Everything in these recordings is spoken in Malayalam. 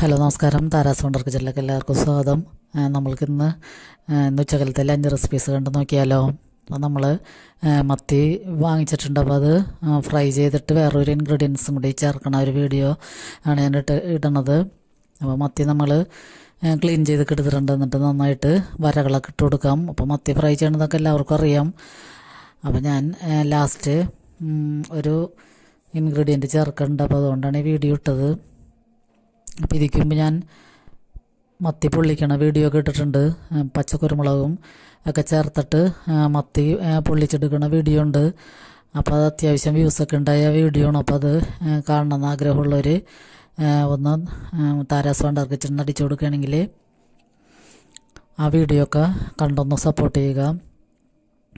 ഹലോ നമസ്കാരം താരാസ് വണ്ടർ എല്ലാവർക്കും സ്വാഗതം നമ്മൾക്കിന്ന് ഇന്ന് ഉച്ചകലത്തെ അഞ്ച് റെസിപ്പീസ് കണ്ട് നോക്കിയാലോ അപ്പോൾ നമ്മൾ മത്തി വാങ്ങിച്ചിട്ടുണ്ട് അപ്പോൾ അത് ഫ്രൈ ചെയ്തിട്ട് വേറൊരു ഇൻഗ്രീഡിയൻസും കൂടി ചേർക്കണ ഒരു വീഡിയോ ആണ് ഞാൻ ഇട്ട് ഇടണത് അപ്പോൾ മത്തി നമ്മൾ ക്ലീൻ ചെയ്ത് എടുത്തിട്ടുണ്ട് എന്നിട്ട് നന്നായിട്ട് വരകളൊക്കെ ഇട്ട് കൊടുക്കാം അപ്പോൾ മത്തി ഫ്രൈ ചെയ്യണതൊക്കെ എല്ലാവർക്കും അറിയാം അപ്പോൾ ഞാൻ ലാസ്റ്റ് ഒരു ഇൻഗ്രീഡിയൻറ്റ് ചേർക്കുന്നുണ്ട് അപ്പോൾ അതുകൊണ്ടാണ് ഈ വീഡിയോ ഇട്ടത് അപ്പോൾ ഇതിക്ക് ഞാൻ മത്തി പൊള്ളിക്കണ വീഡിയോ ഒക്കെ ഇട്ടിട്ടുണ്ട് പച്ചക്കുരുമുളകും ഒക്കെ ചേർത്തിട്ട് മത്തി പൊള്ളിച്ചെടുക്കണ വീഡിയോ ഉണ്ട് അപ്പോൾ അത് അത്യാവശ്യം വ്യൂസൊക്കെ ഉണ്ടായ വീഡിയോ ആണ് അപ്പോൾ അത് കാണണമെന്ന് ആഗ്രഹമുള്ളവർ ഒന്ന് താരാസ്വാണ്ട് ചെന്ന് അടിച്ചു കൊടുക്കുകയാണെങ്കിൽ ആ വീഡിയോ ഒക്കെ കണ്ടൊന്ന് സപ്പോർട്ട് ചെയ്യുക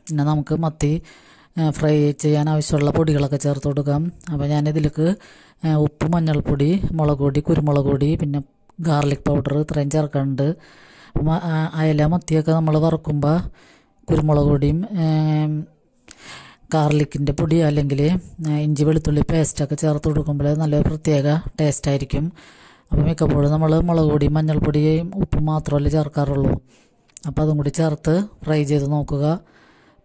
പിന്നെ നമുക്ക് മത്തി ഫ്രൈ ചെയ്യാൻ ആവശ്യമുള്ള പൊടികളൊക്കെ ചേർത്ത് കൊടുക്കാം അപ്പോൾ ഞാനിതിലേക്ക് ഉപ്പ് മഞ്ഞൾപ്പൊടി മുളക് പൊടി കുരുമുളക് പൊടി പിന്നെ ഗാർലിക് പൗഡർ ഇത്രയും ചേർക്കാനുണ്ട് അയല മത്തിയൊക്കെ നമ്മൾ വറുക്കുമ്പോൾ കുരുമുളക് പൊടിയും ഗാർലിക്കിൻ്റെ പൊടി അല്ലെങ്കിൽ ഇഞ്ചി വെളുത്തുള്ളി പേസ്റ്റൊക്കെ ചേർത്ത് കൊടുക്കുമ്പോൾ നല്ല പ്രത്യേക ടേസ്റ്റായിരിക്കും അപ്പോൾ മിക്കപ്പോഴും നമ്മൾ മുളക് പൊടിയും മഞ്ഞൾപ്പൊടിയും ഉപ്പ് മാത്രമല്ലേ ചേർക്കാറുള്ളൂ അപ്പോൾ അതും കൂടി ചേർത്ത് ഫ്രൈ ചെയ്ത് നോക്കുക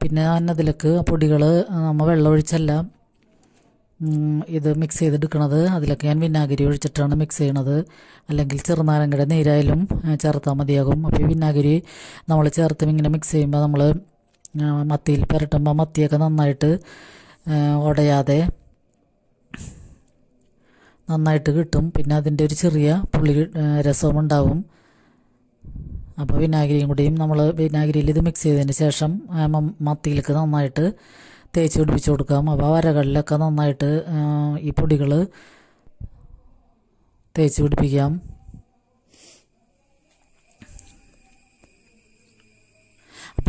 പിന്നെ ഞാൻ അതിലേക്ക് പൊടികൾ നമ്മൾ വെള്ളം ഇത് മിക്സ് ചെയ്തെടുക്കണത് അതിലൊക്കെ ഞാൻ വിനാഗിരി ഒഴിച്ചിട്ടാണ് മിക്സ് ചെയ്യണത് അല്ലെങ്കിൽ ചെറുനാരങ്ങയുടെ നീരായാലും ചേർത്താൽ മതിയാകും അപ്പോൾ ഈ വിനാഗിരി നമ്മൾ ചേർത്ത് ഇങ്ങനെ മിക്സ് ചെയ്യുമ്പോൾ നമ്മൾ മത്തിയിൽ പുരട്ടുമ്പോൾ മത്തിയൊക്കെ നന്നായിട്ട് ഉടയാതെ നന്നായിട്ട് കിട്ടും പിന്നെ അതിൻ്റെ ഒരു ചെറിയ പുളി രസവും ഉണ്ടാവും അപ്പോൾ വിനാഗിരിയും കൂടിയും നമ്മൾ വിനാഗിരിയിൽ ഇത് മിക്സ് ചെയ്തതിന് ശേഷം മത്തിയിലേക്ക് നന്നായിട്ട് തേച്ച് പിടിപ്പിച്ച് കൊടുക്കാം അപ്പോൾ വരകളിലൊക്കെ നന്നായിട്ട് ഈ പൊടികൾ തേച്ച് പിടിപ്പിക്കാം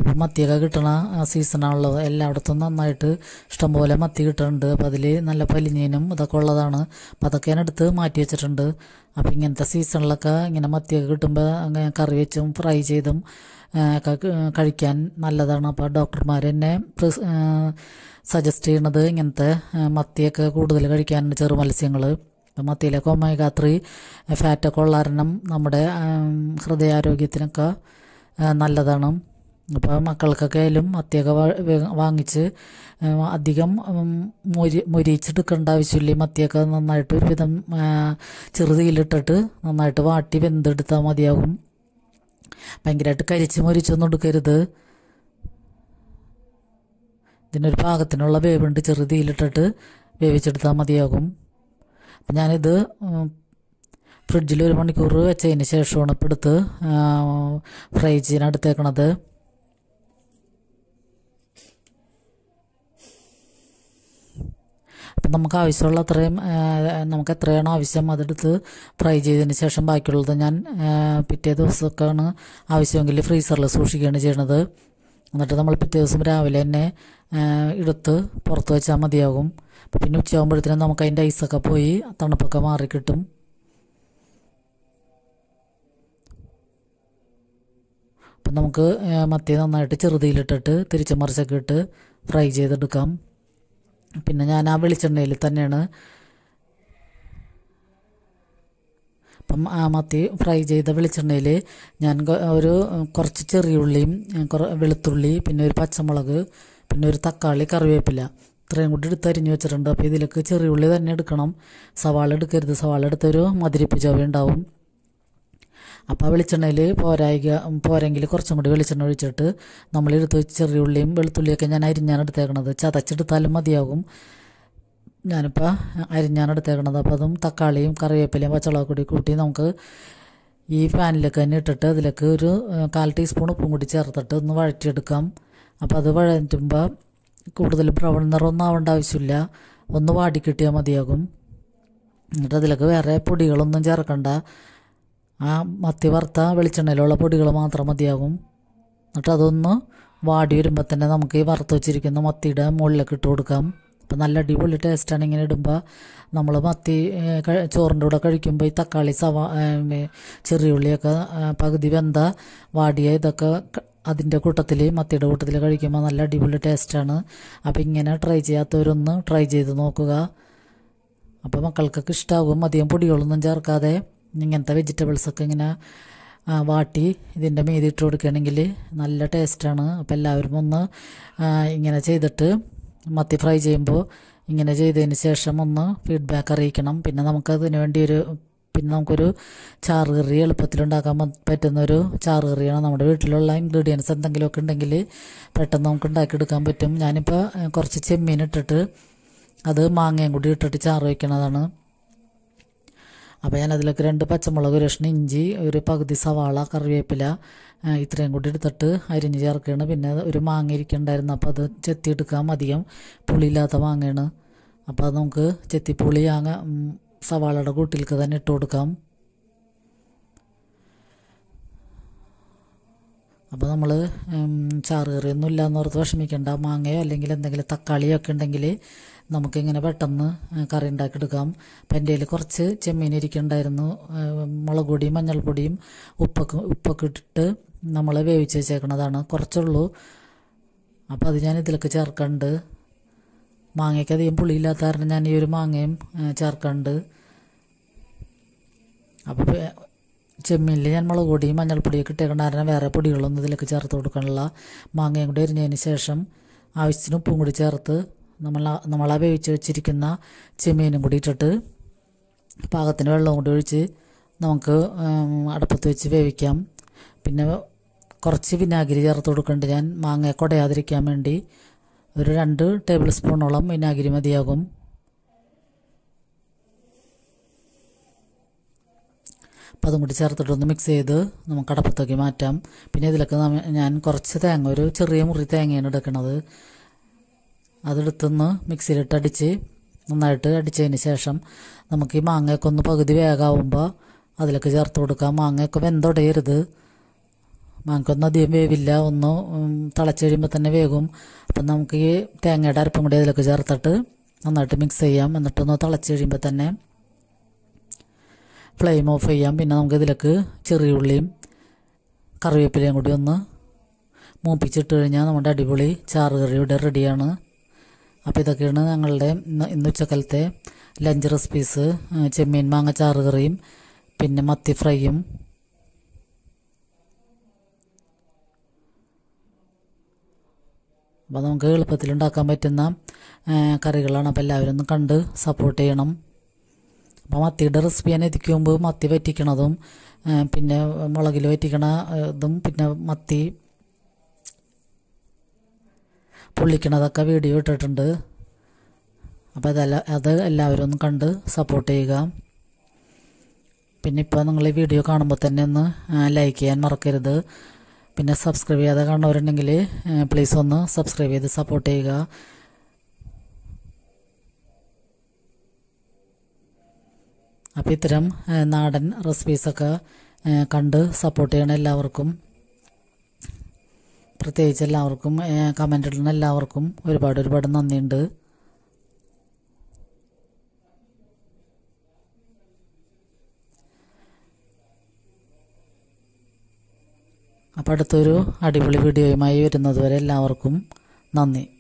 ഇപ്പോൾ മത്തിയൊക്കെ കിട്ടണ സീസണാണുള്ളത് എല്ലായിടത്തും നന്നായിട്ട് ഇഷ്ടംപോലെ മത്തി കിട്ടുന്നുണ്ട് അപ്പോൾ അതിൽ നല്ല പലിഞ്ഞീനും ഇതൊക്കെ ഉള്ളതാണ് അപ്പോൾ അതൊക്കെ ഞാൻ എടുത്ത് മാറ്റി വെച്ചിട്ടുണ്ട് അപ്പോൾ ഇങ്ങനത്തെ സീസണിലൊക്കെ ഇങ്ങനെ മത്തിയൊക്കെ കിട്ടുമ്പോൾ അങ്ങനെ കറി വെച്ചും ഫ്രൈ ചെയ്തും കഴിക്കാൻ നല്ലതാണ് അപ്പോൾ ഡോക്ടർമാർ തന്നെ സജസ്റ്റ് ചെയ്യണത് ഇങ്ങനത്തെ മത്തിയൊക്കെ കൂടുതൽ കഴിക്കാനുണ്ട് ചെറു മത്സ്യങ്ങൾ അപ്പം മത്തിയിലെ കൊമൈക ഫാറ്റൊക്കെ ഉള്ള നമ്മുടെ ഹൃദയാരോഗ്യത്തിനൊക്കെ നല്ലതാണ് അപ്പോൾ മക്കൾക്കൊക്കെ ആയാലും മത്തിയൊക്കെ വാങ്ങിച്ച് അധികം മൊരി മൊരിച്ചെടുക്കേണ്ട ആവശ്യമില്ല മത്തിയൊക്കെ നന്നായിട്ട് ഒരുവിധം ചെറുതീലിട്ടിട്ട് നന്നായിട്ട് വാട്ടി വെന്തെടുത്താൽ മതിയാകും ഭയങ്കരമായിട്ട് കരിച്ച് മൊരിച്ചൊന്നും എടുക്കരുത് ഇതിനൊരു പാകത്തിനുള്ള വേവുണ്ട് ചെറുതീലിട്ടിട്ട് വേവിച്ചെടുത്താൽ മതിയാകും അപ്പം ഞാനിത് ഫ്രിഡ്ജിൽ ഒരു മണിക്കൂർ വെച്ചതിന് ശേഷമാണ് ഇപ്പം എടുത്ത് ഫ്രൈ ചെയ്യാൻ എടുത്തേക്കണത് അപ്പം നമുക്ക് ആവശ്യമുള്ള അത്രയും നമുക്ക് എത്രയാണ് ആവശ്യം അതെടുത്ത് ഫ്രൈ ചെയ്തതിന് ശേഷം ബാക്കിയുള്ളത് ഞാൻ പിറ്റേ ദിവസമൊക്കെയാണ് ആവശ്യമെങ്കിൽ ഫ്രീസറിൽ സൂക്ഷിക്കുകയാണ് ചെയ്യണത് എന്നിട്ട് നമ്മൾ പിറ്റേ ദിവസം രാവിലെ തന്നെ എടുത്ത് പുറത്ത് വെച്ചാൽ മതിയാകും അപ്പം പിന്നെ ഉച്ചയാകുമ്പോഴത്തേനും നമുക്ക് അതിൻ്റെ ഐസൊക്കെ പോയി തണുപ്പൊക്കെ മാറിക്കിട്ടും അപ്പം നമുക്ക് മത്തി നന്നായിട്ട് ചെറുതിയിലിട്ടിട്ട് തിരിച്ചു മറിച്ചൊക്കെ ഇട്ട് ഫ്രൈ ചെയ്തെടുക്കാം പിന്നെ ഞാൻ ആ വെളിച്ചെണ്ണയിൽ തന്നെയാണ് അപ്പം ആ മത്തി ഫ്രൈ ചെയ്ത വെളിച്ചെണ്ണയിൽ ഞാൻ ഒരു കുറച്ച് ചെറിയ ഉള്ളിയും വെളുത്തുള്ളി പിന്നെ ഒരു പച്ചമുളക് പിന്നെ ഒരു തക്കാളി കറിവേപ്പില ഇത്രയും കൂടി എടുത്ത് അരിഞ്ഞ് വെച്ചിട്ടുണ്ട് അപ്പോൾ ഇതിലേക്ക് ചെറിയ ഉള്ളി തന്നെ എടുക്കണം സവാള എടുക്കരുത് സവാള എടുത്തൊരു മതിരിപ്പ് ചവ ഉണ്ടാവും അപ്പോൾ വെളിച്ചെണ്ണയിൽ പോരായിക പോരെങ്കിൽ കുറച്ചും കൂടി വെളിച്ചെണ്ണ ഒഴിച്ചിട്ട് നമ്മൾ എടുത്ത് ചെറിയ ഉള്ളിയും വെളുത്തുള്ളിയൊക്കെ ഞാൻ അരിഞ്ഞാണ് ചതച്ചെടുത്താലും മതിയാകും ഞാനിപ്പോൾ അരിഞ്ഞാണ് അപ്പോൾ അതും തക്കാളിയും കറിവേപ്പിലയും പച്ചളൊക്കെ കൂടി കൂട്ടി നമുക്ക് ഈ പാനിലൊക്കെ തന്നെ ഇട്ടിട്ട് അതിലേക്ക് ഒരു കാൽ ടീസ്പൂൺ ഉപ്പും കൂടി ചേർത്തിട്ട് ഒന്ന് വഴറ്റിയെടുക്കാം അപ്പോൾ അത് വഴറ്റുമ്പോൾ കൂടുതൽ ബ്രൗൺ നിറമൊന്നും ആവേണ്ട ആവശ്യമില്ല ഒന്ന് വാടി കിട്ടിയാൽ മതിയാകും എന്നിട്ട് അതിലേക്ക് വേറെ പൊടികളൊന്നും ചേർക്കണ്ട ആ മത്തി വറുത്ത വെളിച്ചെണ്ണയിലുള്ള പൊടികൾ മാത്രം മതിയാകും എന്നിട്ട് അതൊന്ന് വാടി വരുമ്പോൾ തന്നെ നമുക്ക് ഈ വറുത്ത് വെച്ചിരിക്കുന്ന മത്തിയുടെ മുകളിലേക്ക് ഇട്ട് കൊടുക്കാം അപ്പം നല്ല അടിപൊളി ടേസ്റ്റാണ് ഇങ്ങനെ ഇടുമ്പോൾ നമ്മൾ മത്തി ചോറിൻ്റെ കൂടെ കഴിക്കുമ്പോൾ ഈ തക്കാളി സവാ ചെറിയ ഉള്ളിയൊക്കെ പകുതി വെന്ത വാടിയ ഇതൊക്കെ അതിൻ്റെ കൂട്ടത്തിൽ മത്തിയുടെ കൂട്ടത്തിൽ കഴിക്കുമ്പോൾ നല്ല അടിപൊളി ടേസ്റ്റാണ് അപ്പോൾ ഇങ്ങനെ ട്രൈ ചെയ്യാത്തവരൊന്ന് ട്രൈ ചെയ്ത് നോക്കുക അപ്പോൾ മക്കൾക്കൊക്കെ ഇഷ്ടമാകും അധികം പൊടികളൊന്നും ചേർക്കാതെ ഇങ്ങനത്തെ വെജിറ്റബിൾസൊക്കെ ഇങ്ങനെ വാട്ടി ഇതിൻ്റെ മീതി ഇട്ട് കൊടുക്കുകയാണെങ്കിൽ നല്ല ടേസ്റ്റാണ് അപ്പോൾ എല്ലാവരും ഒന്ന് ഇങ്ങനെ ചെയ്തിട്ട് മത്തി ഫ്രൈ ചെയ്യുമ്പോൾ ഇങ്ങനെ ചെയ്തതിന് ശേഷം ഒന്ന് ഫീഡ്ബാക്ക് അറിയിക്കണം പിന്നെ നമുക്കതിന് വേണ്ടി ഒരു പിന്നെ നമുക്കൊരു ചാറ് കറി എളുപ്പത്തിലുണ്ടാക്കാൻ പറ്റുന്ന ഒരു ചാറ് കറിയാണ് നമ്മുടെ വീട്ടിലുള്ള ഇൻഗ്രീഡിയൻസ് എന്തെങ്കിലുമൊക്കെ ഉണ്ടെങ്കിൽ പെട്ടെന്ന് നമുക്ക് ഉണ്ടാക്കിയെടുക്കാൻ പറ്റും ഞാനിപ്പോൾ കുറച്ച് ചെമ്മീൻ ഇട്ടിട്ട് അത് മാങ്ങയും കൂടി ഇട്ടിട്ട് ചാറ് വയ്ക്കുന്നതാണ് അപ്പോൾ ഞാൻ അതിലേക്ക് രണ്ട് പച്ചമുളക് ഒരു കഷ്ണം ഇഞ്ചി ഒരു പകുതി സവാള കറിവേപ്പില ഇത്രയും കൂടി എടുത്തിട്ട് അരിഞ്ഞ് ചേർക്കുകയാണ് പിന്നെ ഒരു മാങ്ങ ഇരിക്കണ്ടായിരുന്നു അപ്പോൾ അത് ചെത്തി എടുക്കാൻ അധികം പുളിയില്ലാത്ത മാങ്ങയാണ് അപ്പോൾ അത് നമുക്ക് ചെത്തിപ്പുളി മാങ്ങ സവാളയുടെ കൂട്ടിലേക്ക് തന്നെ ഇട്ട് കൊടുക്കാം അപ്പോൾ നമ്മൾ ചാറ് കറിയൊന്നും ഇല്ലയെന്ന് ഓർത്ത് വിഷമിക്കേണ്ട മാങ്ങയോ അല്ലെങ്കിൽ എന്തെങ്കിലും തക്കാളിയോ ഒക്കെ ഉണ്ടെങ്കിൽ നമുക്കിങ്ങനെ പെട്ടെന്ന് കറി ഉണ്ടാക്കിയെടുക്കാം അപ്പം എൻ്റെ കയ്യിൽ കുറച്ച് ചെമ്മീൻ ഇരിക്കുന്നുണ്ടായിരുന്നു മുളക് പൊടിയും മഞ്ഞൾപ്പൊടിയും ഉപ്പൊക്കെ ഉപ്പൊക്കെ ഇട്ടിട്ട് നമ്മൾ വേവിച്ച് കുറച്ചേ കുറച്ചുള്ളൂ അപ്പോൾ അത് ഞാൻ ഇതിലേക്ക് ചേർക്കുന്നുണ്ട് മാങ്ങയ്ക്ക് അധികം പുളിയില്ലാത്ത കാരണം ഞാൻ ഈ ഒരു മാങ്ങയും ചേർക്കുന്നുണ്ട് അപ്പോൾ ചെമ്മീനിൽ ഞാൻ മുളക് പൊടിയും മഞ്ഞൾപ്പൊടിയൊക്കെ ഇട്ടേക്കണ കാരണം വേറെ പൊടികളൊന്നും ഇതിലേക്ക് ചേർത്ത് കൊടുക്കാനുള്ള മാങ്ങയും കൂടി എരിഞ്ഞതിന് ശേഷം ആവശ്യത്തിന് ഉപ്പും കൂടി ചേർത്ത് നമ്മൾ നമ്മൾ വേവിച്ച് വെച്ചിരിക്കുന്ന ചെമ്മീനും കൂടി ഇട്ടിട്ട് പാകത്തിന് വെള്ളം കൂടി ഒഴിച്ച് നമുക്ക് അടുപ്പത്ത് വെച്ച് വേവിക്കാം പിന്നെ കുറച്ച് വിനാഗിരി ചേർത്ത് കൊടുക്കേണ്ടത് ഞാൻ മാങ്ങ കൊടയാതിരിക്കാൻ വേണ്ടി ഒരു രണ്ട് ടേബിൾ സ്പൂണോളം വിനാഗിരി മതിയാകും അപ്പം അതും കൂടി ചേർത്തിട്ടൊന്ന് മിക്സ് ചെയ്ത് നമുക്ക് അടപ്പത്തേക്ക് മാറ്റാം പിന്നെ ഇതിലൊക്കെ ഞാൻ കുറച്ച് തേങ്ങ ഒരു ചെറിയ മുറി തേങ്ങയാണ് എടുക്കുന്നത് അതെടുത്തൊന്ന് മിക്സിയിലിട്ട് അടിച്ച് നന്നായിട്ട് അടിച്ചതിന് ശേഷം നമുക്ക് ഈ മാങ്ങയൊക്കെ ഒന്ന് പകുതി വേഗമാവുമ്പോൾ അതിലേക്ക് ചേർത്ത് കൊടുക്കാം മാങ്ങയൊക്കെ വെന്തൊടയരുത് മാങ്ങയ്ക്കൊന്നും അധികം വേവില്ല ഒന്ന് തിളച്ച് കഴിയുമ്പോൾ തന്നെ വേകും അപ്പം നമുക്ക് ഈ തേങ്ങയുടെ അരപ്പും കൂടി അതിലേക്ക് ചേർത്തിട്ട് നന്നായിട്ട് മിക്സ് ചെയ്യാം എന്നിട്ടൊന്ന് തിളച്ച് കഴിയുമ്പോൾ തന്നെ ഫ്ലെയിം ഓഫ് ചെയ്യാം പിന്നെ നമുക്ക് ഇതിലേക്ക് ചെറിയ ഉള്ളിയും കറിവേപ്പിലയും കൂടി ഒന്ന് മൂപ്പിച്ചിട്ട് കഴിഞ്ഞാൽ നമ്മുടെ അടിപൊളി ചാറ് കറി ഇവിടെ റെഡിയാണ് അപ്പോൾ ഇതൊക്കെയാണ് ഞങ്ങളുടെ ഇന്ന് ഉച്ചക്കലത്തെ ലഞ്ച് റെസിപ്പീസ് ചെമ്മീൻ മാങ്ങ ചാറ് കറിയും പിന്നെ മത്തി ഫ്രൈയും അപ്പോൾ നമുക്ക് എളുപ്പത്തിൽ ഉണ്ടാക്കാൻ പറ്റുന്ന കറികളാണ് അപ്പോൾ എല്ലാവരും ഒന്ന് കണ്ട് സപ്പോർട്ട് ചെയ്യണം അപ്പോൾ മത്തിയുടെ റെസിപ്പി ഞാൻ എത്തിക്കുമ്പോൾ മത്തി വറ്റിക്കണതും പിന്നെ മുളകിൽ വറ്റിക്കണ ഇതും പിന്നെ മത്തി പൊള്ളിക്കണതൊക്കെ വീഡിയോ ഇട്ടിട്ടുണ്ട് അപ്പോൾ അതെല്ലാം അത് എല്ലാവരും ഒന്ന് കണ്ട് സപ്പോർട്ട് ചെയ്യുക പിന്നെ ഇപ്പോൾ നിങ്ങൾ ഈ വീഡിയോ കാണുമ്പോൾ തന്നെ ഒന്ന് ലൈക്ക് ചെയ്യാൻ മറക്കരുത് പിന്നെ സബ്സ്ക്രൈബ് ചെയ്യാതെ കാണുന്നവരുണ്ടെങ്കിൽ പ്ലീസ് ഒന്ന് സബ്സ്ക്രൈബ് ചെയ്ത് സപ്പോർട്ട് ചെയ്യുക അപ്പോൾ ഇത്തരം നാടൻ റെസിപ്പീസൊക്കെ കണ്ട് സപ്പോർട്ട് ചെയ്യണം എല്ലാവർക്കും പ്രത്യേകിച്ച് എല്ലാവർക്കും കമൻ്റ് ഇടുന്ന എല്ലാവർക്കും ഒരുപാട് ഒരുപാട് നന്ദിയുണ്ട് അപ്പോൾ അടുത്തൊരു അടിപൊളി വീഡിയോയുമായി വരുന്നതുവരെ എല്ലാവർക്കും നന്ദി